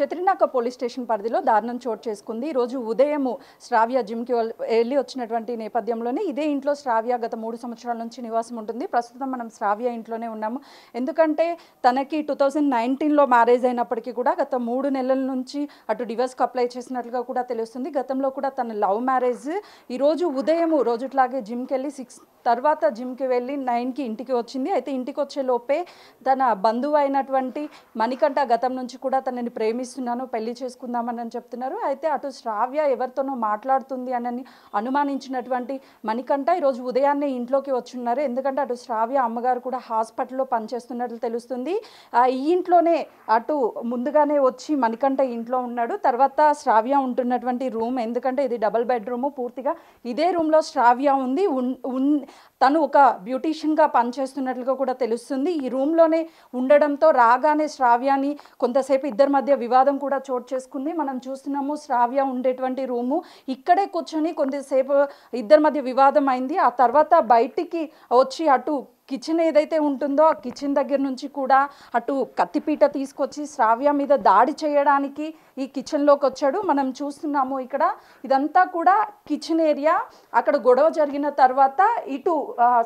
చతిరినాక police station పరిధిలో దారుణం చోటు చేసుకుంది రోజు ఉదయం శ్రావ్య జిమ్కి వెళ్ళి వచ్చినటువంటి నేపథ్యంలోనే ఇదే ఇంట్లో శ్రావ్య గత మూడు సంవత్సరాల నుంచి నివాసం ఉంటుంది ప్రస్తుతం మనం శ్రావ్య ఇంట్లోనే ఉన్నాము ఎందుకంటే తనకి టూ థౌజండ్ నైన్టీన్లో మ్యారేజ్ అయినప్పటికీ కూడా గత మూడు నెలల నుంచి అటు డివర్స్కి అప్లై చేసినట్లుగా కూడా తెలుస్తుంది గతంలో కూడా తన లవ్ మ్యారేజ్ ఈరోజు ఉదయం రోజుట్లాగే జిమ్కి వెళ్ళి సిక్స్ తర్వాత జిమ్కి వెళ్ళి నైన్కి ఇంటికి వచ్చింది అయితే ఇంటికి వచ్చే లోపే తన బంధువు అయినటువంటి మణికంఠ గతం నుంచి కూడా తనని ప్రేమి భావిస్తున్నాను పెళ్లి చేసుకుందామని చెప్తున్నారు అయితే అటు శ్రావ్య ఎవరితోనో మాట్లాడుతుంది అని అనుమానించినటువంటి మణికంఠ ఈరోజు ఉదయాన్నే ఇంట్లోకి వచ్చిన్నారు ఎందుకంటే అటు శ్రావ్య అమ్మగారు కూడా హాస్పిటల్లో పనిచేస్తున్నట్లు తెలుస్తుంది ఈ ఇంట్లోనే అటు ముందుగానే వచ్చి మణికంఠ ఇంట్లో ఉన్నాడు తర్వాత శ్రావ్య ఉంటున్నటువంటి రూమ్ ఎందుకంటే ఇది డబుల్ బెడ్రూమ్ పూర్తిగా ఇదే రూమ్లో శ్రావ్య ఉంది తను ఒక బ్యూటీషియన్గా పనిచేస్తున్నట్లుగా కూడా తెలుస్తుంది ఈ రూమ్లోనే ఉండడంతో రాగానే శ్రావ్యాని కొంతసేపు ఇద్దరి మధ్య వివాదం కూడా చోటు చేసుకుంది మనం చూస్తున్నాము శ్రావ్య ఉండేటువంటి రూము ఇక్కడే కూర్చొని కొంతసేపు ఇద్దరి మధ్య వివాదం అయింది ఆ తర్వాత బయటికి వచ్చి అటు కిచెన్ ఏదైతే ఉంటుందో ఆ కిచెన్ దగ్గర నుంచి కూడా అటు కత్తిపీట తీసుకొచ్చి శ్రావ్య మీద దాడి చేయడానికి ఈ కిచెన్లోకి వచ్చాడు మనం చూస్తున్నాము ఇక్కడ ఇదంతా కూడా కిచెన్ ఏరియా అక్కడ గొడవ జరిగిన తర్వాత ఇటు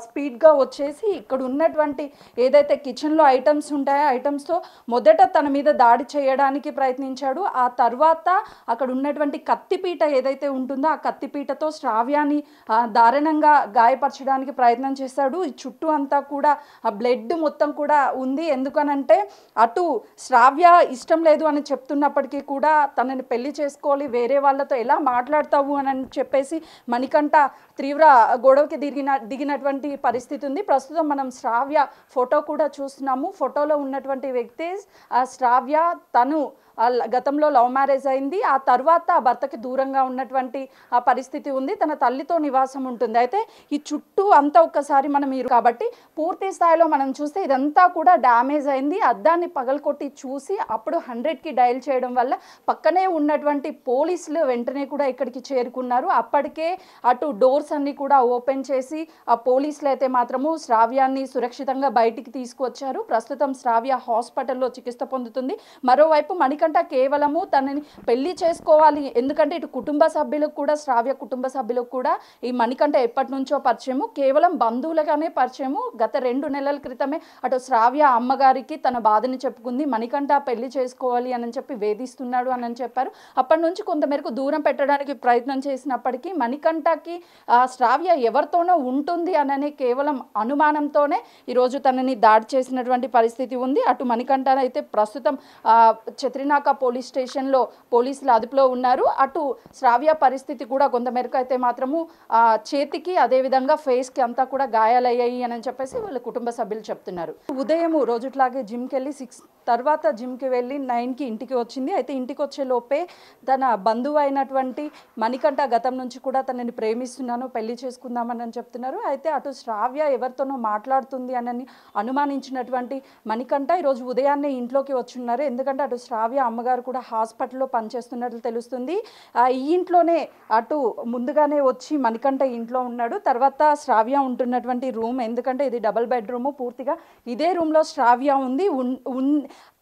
స్పీడ్గా వచ్చేసి ఇక్కడ ఉన్నటువంటి ఏదైతే కిచెన్లో ఐటమ్స్ ఉంటాయో ఐటమ్స్తో మొదట తన మీద దాడి చేయడానికి ప్రయత్నించాడు ఆ తర్వాత అక్కడ ఉన్నటువంటి కత్తిపీట ఏదైతే ఉంటుందో ఆ కత్తిపీటతో శ్రావ్యాన్ని దారుణంగా గాయపరచడానికి ప్రయత్నం చేశాడు ఈ చుట్టూ అంతా అంతా కూడా ఆ బ్లడ్ మొత్తం కూడా ఉంది ఎందుకనంటే అటు శ్రావ్య ఇష్టం లేదు అని చెప్తున్నప్పటికీ కూడా తనని పెళ్లి చేసుకోవాలి వేరే వాళ్ళతో ఎలా మాట్లాడతావు అని చెప్పేసి మణికంఠ తీవ్ర గొడవకి దిగిన దిగినటువంటి పరిస్థితి ఉంది ప్రస్తుతం మనం శ్రావ్య ఫోటో కూడా చూస్తున్నాము ఫోటోలో ఉన్నటువంటి వ్యక్తి ఆ శ్రావ్య తను గతంలో లవ్ మ్యారేజ్ అయింది ఆ తర్వాత ఆ భర్తకి దూరంగా ఉన్నటువంటి ఆ పరిస్థితి ఉంది తన తల్లితో నివాసం ఉంటుంది అయితే ఈ చుట్టూ అంతా ఒక్కసారి మనం మీరు కాబట్టి పూర్తి స్థాయిలో మనం చూస్తే ఇదంతా కూడా డ్యామేజ్ అయింది అద్దాన్ని పగలకొట్టి చూసి అప్పుడు హండ్రెడ్కి డయల్ చేయడం వల్ల పక్కనే ఉన్నటువంటి పోలీసులు వెంటనే కూడా ఇక్కడికి చేరుకున్నారు అప్పటికే అటు డోర్స్ అన్నీ కూడా ఓపెన్ చేసి ఆ పోలీసులు అయితే మాత్రము శ్రావ్యాన్ని సురక్షితంగా బయటికి తీసుకువచ్చారు ప్రస్తుతం శ్రావ్య హాస్పిటల్లో చికిత్స పొందుతుంది మరోవైపు మణిక దానికంటే కేవలము తనని పెళ్లి చేసుకోవాలి ఎందుకంటే ఇటు కుటుంబ సభ్యులకు కూడా శ్రావ్య కుటుంబ సభ్యులకు కూడా ఈ మణికంట ఎప్పటి నుంచో పరిచయము కేవలం బంధువులుగానే పరిచయము గత రెండు నెలల క్రితమే అటు శ్రావ్య అమ్మగారికి తన బాధని చెప్పుకుంది మణికంట పెళ్లి చేసుకోవాలి అని చెప్పి వేధిస్తున్నాడు అని చెప్పారు అప్పటి నుంచి కొంతమేరకు దూరం పెట్టడానికి ప్రయత్నం చేసినప్పటికీ మణికంఠకి శ్రావ్య ఎవరితోనో ఉంటుంది అనని కేవలం అనుమానంతోనే ఈరోజు తనని దాడి చేసినటువంటి పరిస్థితి ఉంది అటు మణికంఠ అయితే ప్రస్తుతం చత్రిన కాకినాక పోలీస్ స్టేషన్లో పోలీసులు అదుపులో ఉన్నారు అటు శ్రావ్య పరిస్థితి కూడా కొంతమేరకు అయితే మాత్రము చేతికి అదేవిధంగా ఫేస్కి అంతా కూడా గాయాలయ్యాయి అని చెప్పేసి వాళ్ళ కుటుంబ సభ్యులు చెప్తున్నారు ఉదయం రోజుట్లాగే జిమ్కి వెళ్ళి సిక్స్ తర్వాత జిమ్కి వెళ్ళి నైన్కి ఇంటికి వచ్చింది అయితే ఇంటికి వచ్చే లోపే తన బంధువు అయినటువంటి మణికంఠ గతం నుంచి కూడా తనని ప్రేమిస్తున్నాను పెళ్లి చేసుకుందామని చెప్తున్నారు అయితే అటు శ్రావ్య ఎవరితోనో మాట్లాడుతుంది అని అనుమానించినటువంటి మణికంఠ ఈరోజు ఉదయాన్నే ఇంట్లోకి వచ్చిన్నారు ఎందుకంటే అటు శ్రావ్య అమ్మగారు కూడా హాస్పిటల్లో పనిచేస్తున్నట్లు తెలుస్తుంది ఈ ఇంట్లోనే అటు ముందుగానే వచ్చి మణికంఠ ఇంట్లో ఉన్నాడు తర్వాత శ్రావ్య ఉంటున్నటువంటి రూమ్ ఎందుకంటే ఇది డబల్ బెడ్రూమ్ పూర్తిగా ఇదే రూమ్లో శ్రావ్య ఉంది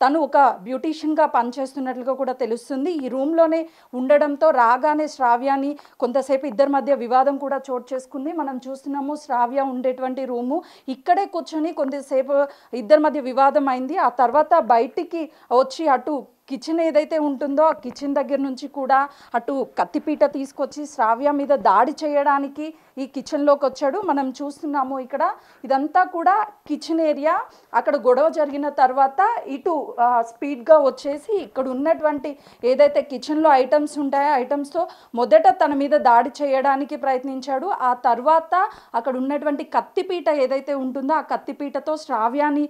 తను ఒక బ్యూటీషియన్గా పనిచేస్తున్నట్లుగా కూడా తెలుస్తుంది ఈ రూమ్లోనే ఉండడంతో రాగానే శ్రావ్యాన్ని కొంతసేపు ఇద్దరి మధ్య వివాదం కూడా చోటు చేసుకుంది మనం చూస్తున్నాము శ్రావ్య ఉండేటువంటి రూము ఇక్కడే కూర్చొని కొంతసేపు ఇద్దరి మధ్య వివాదం అయింది ఆ తర్వాత బయటికి వచ్చి అటు కిచెన్ ఏదైతే ఉంటుందో ఆ కిచెన్ దగ్గర నుంచి కూడా అటు కత్తిపీట తీసుకొచ్చి శ్రావ్య మీద దాడి చేయడానికి ఈ కిచెన్లోకి వచ్చాడు మనం చూస్తున్నాము ఇక్కడ ఇదంతా కూడా కిచెన్ ఏరియా అక్కడ గొడవ జరిగిన తర్వాత ఇటు స్పీడ్గా వచ్చేసి ఇక్కడ ఉన్నటువంటి ఏదైతే కిచెన్లో ఐటమ్స్ ఉంటాయో ఐటమ్స్తో మొదట తన మీద దాడి చేయడానికి ప్రయత్నించాడు ఆ తర్వాత అక్కడ ఉన్నటువంటి కత్తిపీట ఏదైతే ఉంటుందో ఆ కత్తిపీటతో శ్రావ్యాన్ని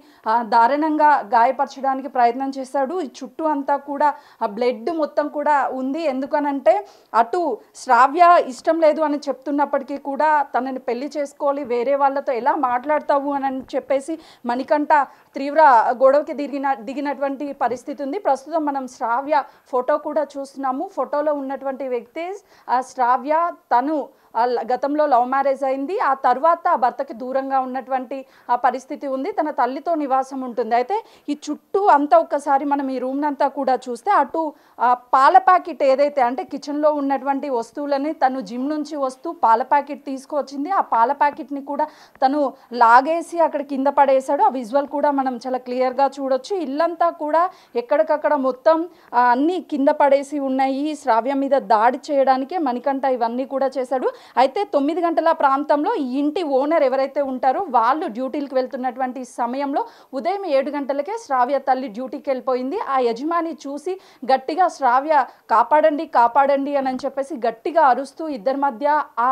దారుణంగా గాయపరచడానికి ప్రయత్నం చేశాడు ఈ చుట్టూ అంతా అంతా కూడా ఆ బ్లడ్ మొత్తం కూడా ఉంది ఎందుకనంటే అటు శ్రావ్య ఇష్టం లేదు అని చెప్తున్నప్పటికీ కూడా తనని పెళ్లి చేసుకోవాలి వేరే వాళ్ళతో ఎలా మాట్లాడతావు అని చెప్పేసి మణికంఠ తీవ్ర గొడవకి దిగిన దిగినటువంటి పరిస్థితి ఉంది ప్రస్తుతం మనం శ్రావ్య ఫోటో కూడా చూస్తున్నాము ఫోటోలో ఉన్నటువంటి వ్యక్తి ఆ శ్రావ్య తను గతంలో లవ్ మ్యారేజ్ అయింది ఆ తర్వాత ఆ భర్తకి దూరంగా ఉన్నటువంటి ఆ పరిస్థితి ఉంది తన తల్లితో నివాసం ఉంటుంది అయితే ఈ చుట్టూ అంతా ఒక్కసారి మనం ఈ రూమ్నంతా అంతా కూడా చూస్తే అటు పాల ప్యాకెట్ ఏదైతే అంటే కిచెన్లో ఉన్నటువంటి వస్తువులని తను జిమ్ నుంచి వస్తూ పాల ప్యాకెట్ తీసుకొచ్చింది ఆ పాల ప్యాకెట్ని కూడా తను లాగేసి అక్కడ కింద పడేశాడు ఆ విజువల్ కూడా మనం చాలా క్లియర్గా చూడొచ్చు ఇల్లంతా కూడా ఎక్కడికక్కడ మొత్తం అన్నీ కింద పడేసి ఉన్నాయి శ్రావ్యం మీద దాడి చేయడానికే మణికంఠ ఇవన్నీ కూడా చేశాడు అయితే తొమ్మిది గంటల ప్రాంతంలో ఇంటి ఓనర్ ఎవరైతే ఉంటారో వాళ్ళు డ్యూటీలకు వెళ్తున్నటువంటి సమయంలో ఉదయం ఏడు గంటలకే శ్రావ్య తల్లి డ్యూటీకి వెళ్ళిపోయింది ఆ యజమాని చూసి గట్టిగా శ్రావ్య కాపాడండి కాపాడండి అని చెప్పేసి గట్టిగా అరుస్తూ ఇద్దరి మధ్య ఆ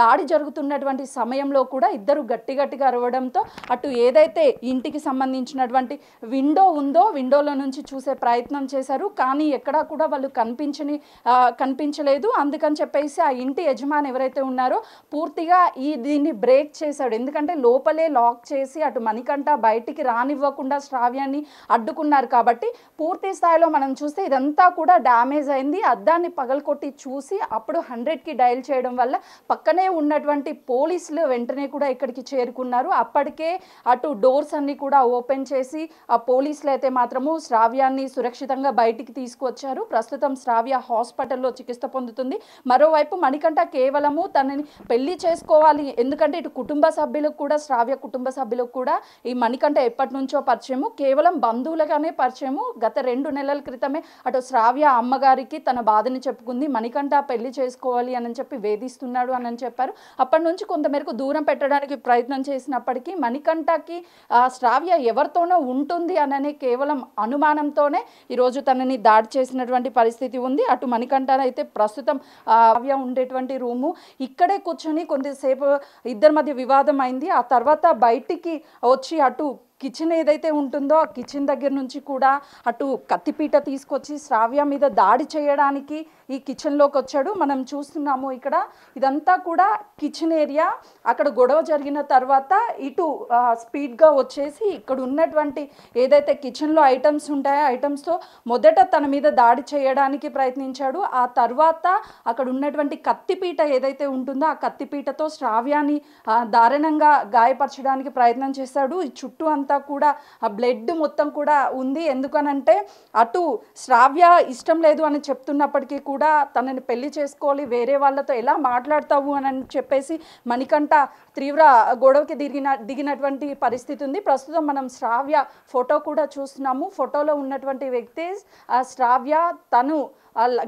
దాడి జరుగుతున్నటువంటి సమయంలో కూడా ఇద్దరు గట్టి గట్టిగా అరవడంతో అటు ఏదైతే ఇంటికి సంబంధించినటువంటి విండో ఉందో విండోలో నుంచి చూసే ప్రయత్నం చేశారు కానీ ఎక్కడా కూడా వాళ్ళు కనిపించని కనిపించలేదు అందుకని చెప్పేసి ఆ ఇంటి యజమాని ఎవరైతే ఎవరైతే ఉన్నారో పూర్తిగా ఈ దీన్ని బ్రేక్ చేశాడు ఎందుకంటే లోపలే లాక్ చేసి అటు మణికంట బయటికి రానివ్వకుండా శ్రావ్యాన్ని అడ్డుకున్నారు కాబట్టి పూర్తి స్థాయిలో మనం చూస్తే ఇదంతా కూడా డ్యామేజ్ అయింది అద్దాన్ని పగలకొట్టి చూసి అప్పుడు హండ్రెడ్కి డయల్ చేయడం వల్ల పక్కనే ఉన్నటువంటి పోలీసులు వెంటనే కూడా ఇక్కడికి చేరుకున్నారు అప్పటికే అటు డోర్స్ అన్నీ కూడా ఓపెన్ చేసి ఆ పోలీసులు అయితే మాత్రము శ్రావ్యాన్ని సురక్షితంగా బయటికి తీసుకువచ్చారు ప్రస్తుతం శ్రావ్య హాస్పిటల్లో చికిత్స పొందుతుంది మరోవైపు మణికంట కేవలం మనము తనని పెళ్లి చేసుకోవాలి ఎందుకంటే ఇటు కుటుంబ సభ్యులకు కూడా శ్రావ్య కుటుంబ సభ్యులకు కూడా ఈ మణికంట ఎప్పటి నుంచో పరిచయము కేవలం బంధువులుగానే పరిచయము గత రెండు నెలల క్రితమే అటు శ్రావ్య అమ్మగారికి తన బాధని చెప్పుకుంది మణికంట పెళ్లి చేసుకోవాలి అని చెప్పి వేధిస్తున్నాడు అని చెప్పారు అప్పటి నుంచి కొంతమేరకు దూరం పెట్టడానికి ప్రయత్నం చేసినప్పటికీ మణికంఠకి శ్రావ్య ఎవరితోనో ఉంటుంది అననే కేవలం అనుమానంతోనే ఈరోజు తనని దాడి చేసినటువంటి పరిస్థితి ఉంది అటు మణికంఠ అయితే ప్రస్తుతం శ్రావ్య ఉండేటువంటి రూము ఇక్కడే కూర్చొని కొద్దిసేపు ఇద్దరి మధ్య వివాదం అయింది ఆ తర్వాత బయటికి వచ్చి అటు కిచెన్ ఏదైతే ఉంటుందో ఆ కిచెన్ దగ్గర నుంచి కూడా అటు కత్తిపీట తీసుకొచ్చి శ్రావ్య మీద దాడి చేయడానికి ఈ కిచెన్లోకి వచ్చాడు మనం చూస్తున్నాము ఇక్కడ ఇదంతా కూడా కిచెన్ ఏరియా అక్కడ గొడవ జరిగిన తర్వాత ఇటు స్పీడ్గా వచ్చేసి ఇక్కడ ఉన్నటువంటి ఏదైతే కిచెన్లో ఐటమ్స్ ఉంటాయో ఐటమ్స్తో మొదట తన మీద దాడి చేయడానికి ప్రయత్నించాడు ఆ తర్వాత అక్కడ ఉన్నటువంటి కత్తిపీట ఏదైతే ఉంటుందో ఆ కత్తిపీటతో శ్రావ్యాన్ని దారుణంగా గాయపరచడానికి ప్రయత్నం చేశాడు ఈ చుట్టూ అంతా అంతా కూడా ఆ బ్లడ్ మొత్తం కూడా ఉంది ఎందుకనంటే అటు శ్రావ్య ఇష్టం లేదు అని చెప్తున్నప్పటికీ కూడా తనని పెళ్లి చేసుకోవాలి వేరే వాళ్ళతో ఎలా మాట్లాడతావు అని చెప్పేసి మణికంట తీవ్ర గొడవకి దిగిన దిగినటువంటి పరిస్థితి ఉంది ప్రస్తుతం మనం శ్రావ్య ఫోటో కూడా చూస్తున్నాము ఫోటోలో ఉన్నటువంటి వ్యక్తి శ్రావ్య తను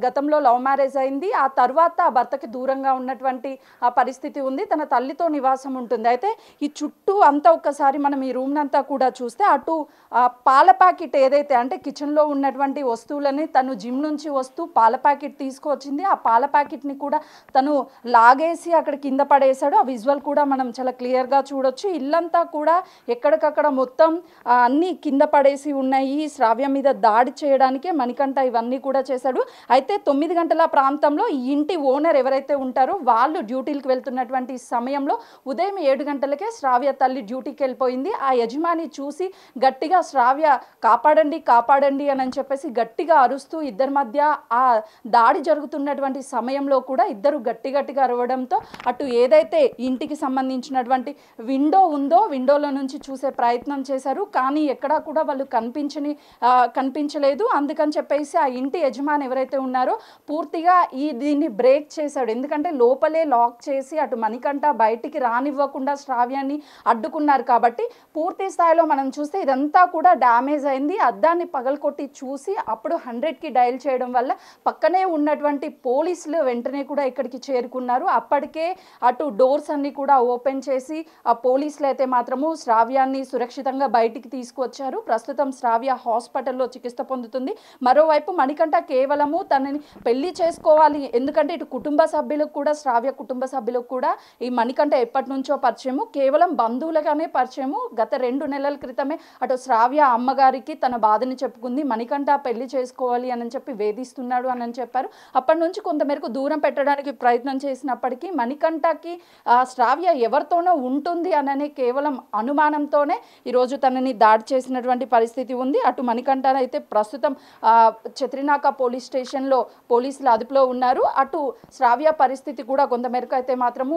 గతంలో లవ్ మ్యారేజ్ అయింది ఆ తర్వాత ఆ భర్తకి దూరంగా ఉన్నటువంటి ఆ పరిస్థితి ఉంది తన తల్లితో నివాసం ఉంటుంది అయితే ఈ చుట్టూ అంతా ఒక్కసారి మనం ఈ రూమ్ అంతా కూడా చూస్తే అటు పాల ప్యాకెట్ ఏదైతే అంటే కిచెన్లో ఉన్నటువంటి వస్తువులని తను జిమ్ నుంచి వస్తూ పాల ప్యాకెట్ తీసుకొచ్చింది ఆ పాల ప్యాకెట్ని కూడా తను లాగేసి అక్కడ కింద పడేశాడు ఆ విజువల్ కూడా మనం చాలా క్లియర్గా చూడొచ్చు ఇల్లంతా కూడా ఎక్కడికక్కడ మొత్తం అన్నీ కింద పడేసి ఉన్నాయి శ్రావ్యం మీద దాడి చేయడానికే మణికంఠ ఇవన్నీ కూడా చేశాడు అయితే తొమ్మిది గంటల ప్రాంతంలో ఈ ఇంటి ఓనర్ ఎవరైతే ఉంటారో వాళ్ళు డ్యూటీలకు వెళ్తున్నటువంటి సమయంలో ఉదయం ఏడు గంటలకే శ్రావ్య తల్లి డ్యూటీకి వెళ్ళిపోయింది ఆ యజమాని చూసి గట్టిగా శ్రావ్య కాపాడండి కాపాడండి అని చెప్పేసి గట్టిగా అరుస్తూ ఇద్దరి మధ్య ఆ దాడి జరుగుతున్నటువంటి సమయంలో కూడా ఇద్దరు గట్టి గట్టిగా అరవడంతో అటు ఏదైతే ఇంటికి సంబంధించినటువంటి విండో ఉందో విండోలో నుంచి చూసే ప్రయత్నం చేశారు కానీ ఎక్కడా కూడా వాళ్ళు కనిపించని కనిపించలేదు అందుకని చెప్పేసి ఆ ఇంటి యజమాని ఎవరైతే ఎవరైతే ఉన్నారో పూర్తిగా ఈ దీన్ని బ్రేక్ చేశాడు ఎందుకంటే లోపలే లాక్ చేసి అటు మణికంట బయటికి రానివ్వకుండా శ్రావ్యాన్ని అడ్డుకున్నారు కాబట్టి పూర్తి స్థాయిలో మనం చూస్తే ఇదంతా కూడా డ్యామేజ్ అయింది అద్దాన్ని పగలకొట్టి చూసి అప్పుడు హండ్రెడ్కి డయల్ చేయడం వల్ల పక్కనే ఉన్నటువంటి పోలీసులు వెంటనే కూడా ఇక్కడికి చేరుకున్నారు అప్పటికే అటు డోర్స్ అన్నీ కూడా ఓపెన్ చేసి ఆ పోలీసులు అయితే మాత్రము శ్రావ్యాన్ని సురక్షితంగా బయటికి తీసుకువచ్చారు ప్రస్తుతం శ్రావ్య హాస్పిటల్లో చికిత్స పొందుతుంది మరోవైపు మణికంట కేవలం ఇస్తాము తనని పెళ్లి చేసుకోవాలి ఎందుకంటే ఇటు కుటుంబ సభ్యులకు కూడా శ్రావ్య కుటుంబ సభ్యులకు కూడా ఈ మణికంట ఎప్పటి నుంచో పరిచయము కేవలం బంధువులుగానే పరిచయము గత రెండు నెలల క్రితమే అటు శ్రావ్య అమ్మగారికి తన బాధని చెప్పుకుంది మణికంట పెళ్లి చేసుకోవాలి అని చెప్పి వేధిస్తున్నాడు అని చెప్పారు అప్పటి నుంచి కొంతమేరకు దూరం పెట్టడానికి ప్రయత్నం చేసినప్పటికీ మణికంఠకి శ్రావ్య ఎవరితోనో ఉంటుంది అనని కేవలం అనుమానంతోనే ఈరోజు తనని దాడి చేసినటువంటి పరిస్థితి ఉంది అటు మణికంఠ అయితే ప్రస్తుతం చత్రినాక పోలీస్ స్టేషన్ స్టేషన్లో పోలీసులు అదుపులో ఉన్నారు అటు శ్రావ్య పరిస్థితి కూడా కొంతమేరకు అయితే మాత్రము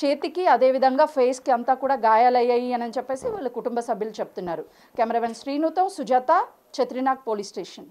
చేతికి అదేవిధంగా ఫేస్కి అంతా కూడా గాయాలయ్యాయి అని చెప్పేసి వాళ్ళ కుటుంబ సభ్యులు చెప్తున్నారు కెమెరామెన్ శ్రీనుతో సుజాత చత్రినాగ్ పోలీస్ స్టేషన్